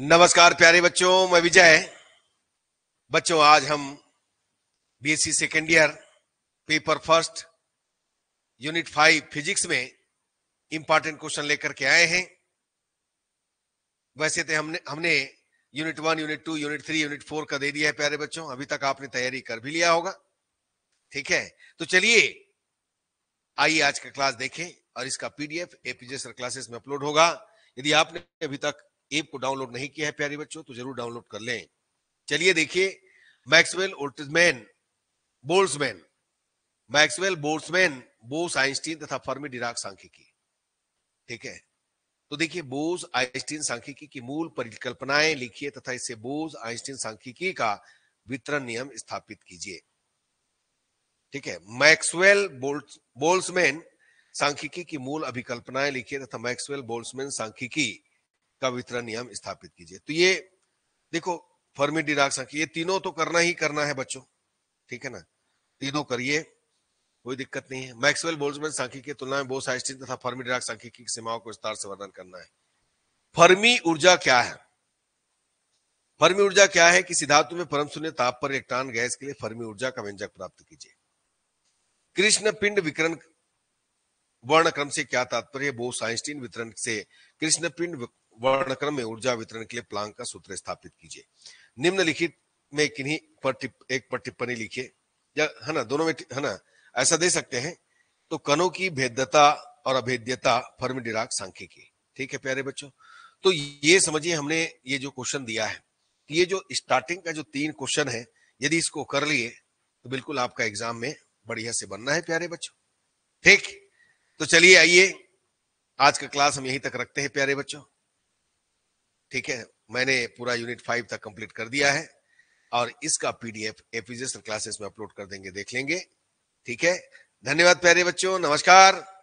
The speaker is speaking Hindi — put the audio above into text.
नमस्कार प्यारे बच्चों मैं विजय बच्चों आज हम BSc second year paper first unit five physics में इंपॉर्टेंट क्वेश्चन लेकर के आए हैं वैसे तो हमने हमने unit one unit two unit three unit four का दे दिया है प्यारे बच्चों अभी तक आपने तैयारी कर भी लिया होगा ठीक है तो चलिए आइए आज का क्लास देखें और इसका पीडीएफ एपीजेसर क्लासेस में अपलोड होगा यदि आपने अभी तक ऐप को डाउनलोड नहीं किया है प्यारे बच्चों तो जरूर डाउनलोड कर लें चलिए देखिए मैक्सवेल ओल्टमैन Boltzmann Maxwell Boltzmann Bose Einstein तथा फर्मी डिराक सांख्यिकी ठीक है तो देखिए बोस आइंस्टीन सांख्यिकी की मूल परिकल्पनाएं लिखिए तथा इससे बोस आइंस्टीन सांख्यिकी का वितरण नियम स्थापित कीजिए ठीक है मैक्सवेल बोल्स बोल्समैन सांख्यिकी की मूल अभिकल्पनाएं लिखिए तथा मैक्सवेल बोल्समैन सांख्यिकी का वितरण नियम स्थापित कीजिए तो ये देखो फर्मी डिराग संख्या ये तीनों तो करना ही करना है बच्चों ठीक है ना तीनों करिए कोई दिक्कत नहीं है मैक्सवेल बोल्समैन सांख्यिकी की तुलना में बोस बोसाइस्टीन तथा फर्मी डिराग सांख्यिकी की सीमाओं को विस्तार से वर्णन करना है फर्मी ऊर्जा क्या है फर्मी ऊर्जा क्या है कि धातु में परम शून्य ताप पर इलेक्ट्रॉन गैस के लिए फर्मी ऊर्जा का व्यंजक प्राप्त कीजिए कृष्ण पिंड विकरण वर्ण क्रम से क्या तात्पर्य बोस आइंस्टीन वितरण से कृष्ण पिंड वर्णक्रम में ऊर्जा वितरण के लिए प्लांग का सूत्र स्थापित कीजिए निम्नलिखित में किन्हीं पर टिप एक पर टिप्पणी लिखिए या है ना दोनों में है ना ऐसा दे सकते हैं तो कणों की भेद्यता और अभेद्यता फर्म डिराग सांख्यिकी ठीक है प्यारे बच्चों तो ये समझिए हमने ये जो क्वेश्चन दिया है ये जो स्टार्टिंग का जो तीन क्वेश्चन है यदि इसको कर लिए तो बिल्कुल आपका एग्जाम में बढ़िया से बनना है प्यारे बच्चों ठीक तो चलिए आइए आज का क्लास हम यहीं तक रखते हैं प्यारे बच्चों ठीक है मैंने पूरा यूनिट फाइव तक कंप्लीट कर दिया है और इसका पीडीएफ एपीजे क्लासेस में अपलोड कर देंगे देख लेंगे ठीक है धन्यवाद प्यारे बच्चों नमस्कार